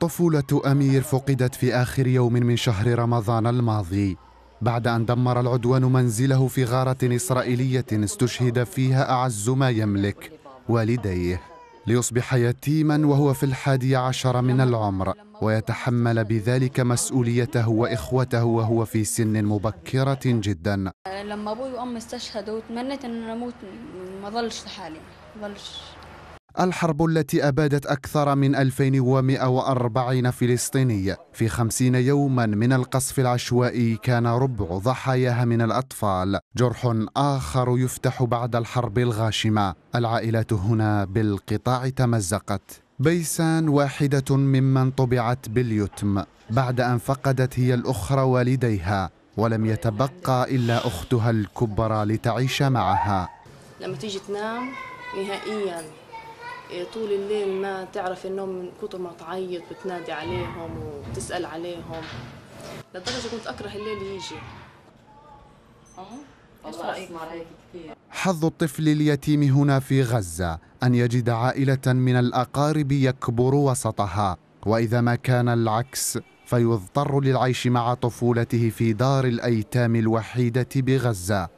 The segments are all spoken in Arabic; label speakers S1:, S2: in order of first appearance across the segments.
S1: طفولة أمير فقدت في آخر يوم من شهر رمضان الماضي بعد أن دمر العدوان منزله في غارة إسرائيلية استشهد فيها أعز ما يملك والديه ليصبح يتيما وهو في الحادي عشر من العمر ويتحمل بذلك مسؤوليته وإخوته وهو في سن مبكرة جدا لما أبوي وأمي استشهدوا تمنيت أن أنا أموت ما ظلش لحالي ما ظلش الحرب التي أبادت أكثر من 2140 فلسطيني في خمسين يوما من القصف العشوائي كان ربع ضحاياها من الأطفال جرح آخر يفتح بعد الحرب الغاشمة العائلات هنا بالقطاع تمزقت بيسان واحدة ممن طبعت باليتم بعد أن فقدت هي الأخرى والديها ولم يتبقى إلا أختها الكبرى لتعيش معها لما تيجي تنام نهائياً إيه، طول الليل ما تعرف النوم من كثر ما تعيط بتنادي عليهم وبتسأل عليهم لدرجة كنت أكره الليل يجي حظ الطفل اليتيم هنا في غزة أن يجد عائلة من الأقارب يكبر وسطها وإذا ما كان العكس فيضطر للعيش مع طفولته في دار الأيتام الوحيدة بغزة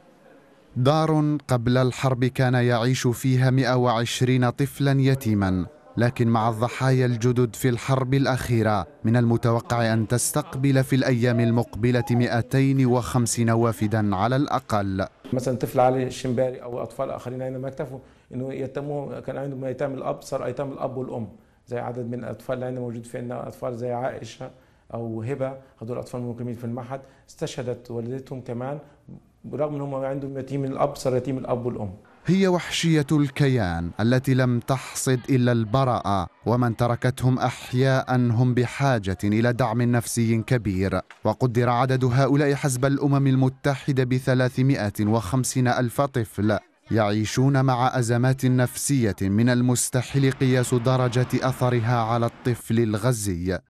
S1: دار قبل الحرب كان يعيش فيها 120 طفلا يتيما لكن مع الضحايا الجدد في الحرب الأخيرة من المتوقع أن تستقبل في الأيام المقبلة 250 وافدا على الأقل
S2: مثلا طفل علي الشمباري أو أطفال آخرين عندما اكتفوا أنه يتموا كان عندهم أيتام الأب صار أيتام الأب والأم زي عدد من الأطفال اللي عندنا موجود في عندنا أطفال زي عائشة أو هبة هدول أطفال مقيمين في المعهد استشهدت والدتهم كمان برغم انهم عندهم يتيم الاب صار يتيم الاب والام
S1: هي وحشيه الكيان التي لم تحصد الا البراءه ومن تركتهم احياء هم بحاجه الى دعم نفسي كبير وقدر عدد هؤلاء حزب الامم المتحده ب 350 الف طفل يعيشون مع ازمات نفسيه من المستحيل قياس درجه اثرها على الطفل الغزي